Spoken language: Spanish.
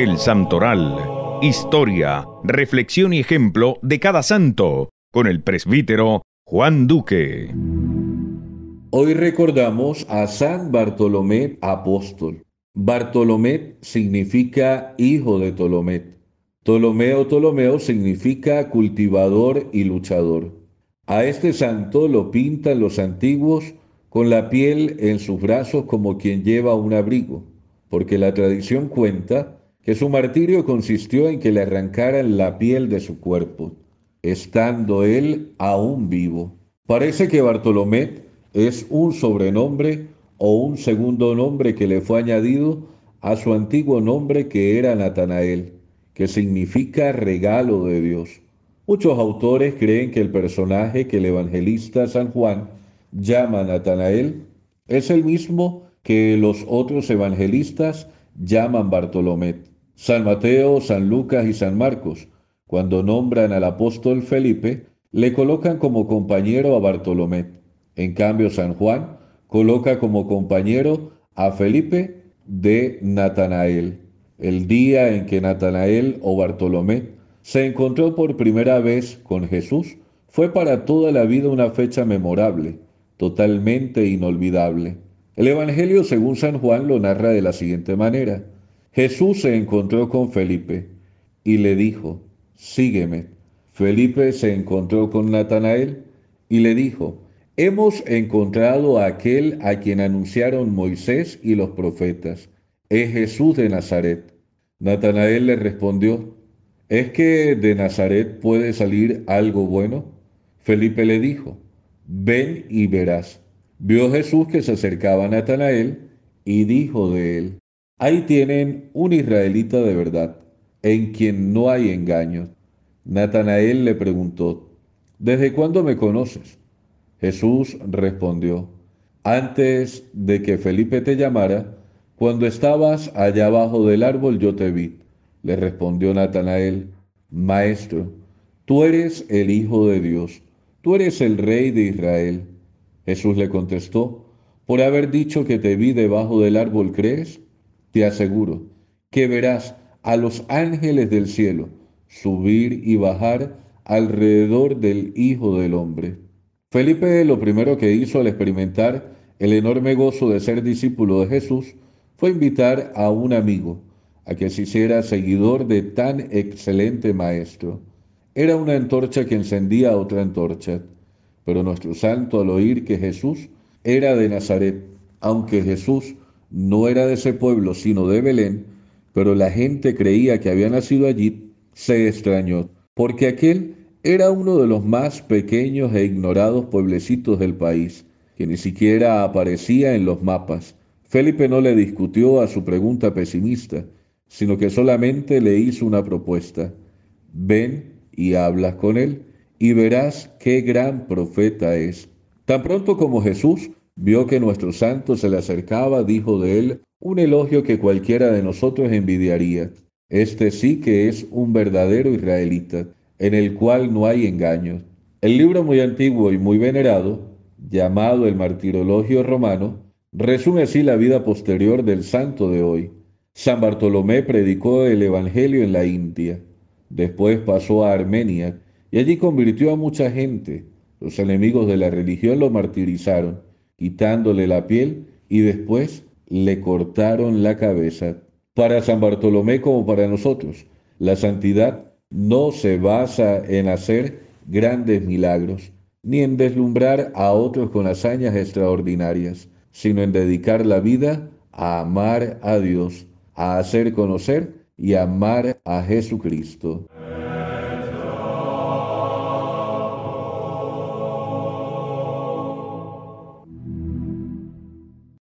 El Santoral. Historia, reflexión y ejemplo de cada santo, con el presbítero Juan Duque. Hoy recordamos a San Bartolomé Apóstol. Bartolomé significa hijo de Tolomeo. Ptolomeo Ptolomeo significa cultivador y luchador. A este santo lo pintan los antiguos con la piel en sus brazos como quien lleva un abrigo, porque la tradición cuenta que su martirio consistió en que le arrancaran la piel de su cuerpo, estando él aún vivo. Parece que Bartolomé es un sobrenombre o un segundo nombre que le fue añadido a su antiguo nombre que era Natanael, que significa regalo de Dios. Muchos autores creen que el personaje que el evangelista San Juan llama Natanael es el mismo que los otros evangelistas llaman Bartolomé. San Mateo, San Lucas y San Marcos, cuando nombran al apóstol Felipe, le colocan como compañero a Bartolomé. En cambio, San Juan coloca como compañero a Felipe de Natanael. El día en que Natanael o Bartolomé se encontró por primera vez con Jesús fue para toda la vida una fecha memorable, totalmente inolvidable. El Evangelio según San Juan lo narra de la siguiente manera. Jesús se encontró con Felipe y le dijo, sígueme. Felipe se encontró con Natanael y le dijo, hemos encontrado a aquel a quien anunciaron Moisés y los profetas, es Jesús de Nazaret. Natanael le respondió, ¿es que de Nazaret puede salir algo bueno? Felipe le dijo, ven y verás. Vio Jesús que se acercaba a Natanael y dijo de él, Ahí tienen un israelita de verdad, en quien no hay engaño. Natanael le preguntó, ¿desde cuándo me conoces? Jesús respondió, antes de que Felipe te llamara, cuando estabas allá abajo del árbol yo te vi. Le respondió Natanael, Maestro, tú eres el Hijo de Dios, tú eres el Rey de Israel. Jesús le contestó, por haber dicho que te vi debajo del árbol, ¿crees? Te aseguro que verás a los ángeles del cielo subir y bajar alrededor del Hijo del Hombre. Felipe lo primero que hizo al experimentar el enorme gozo de ser discípulo de Jesús fue invitar a un amigo a que se hiciera seguidor de tan excelente maestro. Era una antorcha que encendía otra antorcha, pero nuestro santo al oír que Jesús era de Nazaret, aunque Jesús no era de ese pueblo, sino de Belén, pero la gente creía que había nacido allí, se extrañó, porque aquel era uno de los más pequeños e ignorados pueblecitos del país, que ni siquiera aparecía en los mapas. Felipe no le discutió a su pregunta pesimista, sino que solamente le hizo una propuesta. Ven y hablas con él y verás qué gran profeta es. Tan pronto como Jesús vio que nuestro santo se le acercaba, dijo de él un elogio que cualquiera de nosotros envidiaría. Este sí que es un verdadero israelita, en el cual no hay engaños. El libro muy antiguo y muy venerado, llamado el Martirologio Romano, resume así la vida posterior del santo de hoy. San Bartolomé predicó el Evangelio en la India, después pasó a Armenia y allí convirtió a mucha gente. Los enemigos de la religión lo martirizaron quitándole la piel y después le cortaron la cabeza. Para San Bartolomé como para nosotros, la santidad no se basa en hacer grandes milagros, ni en deslumbrar a otros con hazañas extraordinarias, sino en dedicar la vida a amar a Dios, a hacer conocer y amar a Jesucristo.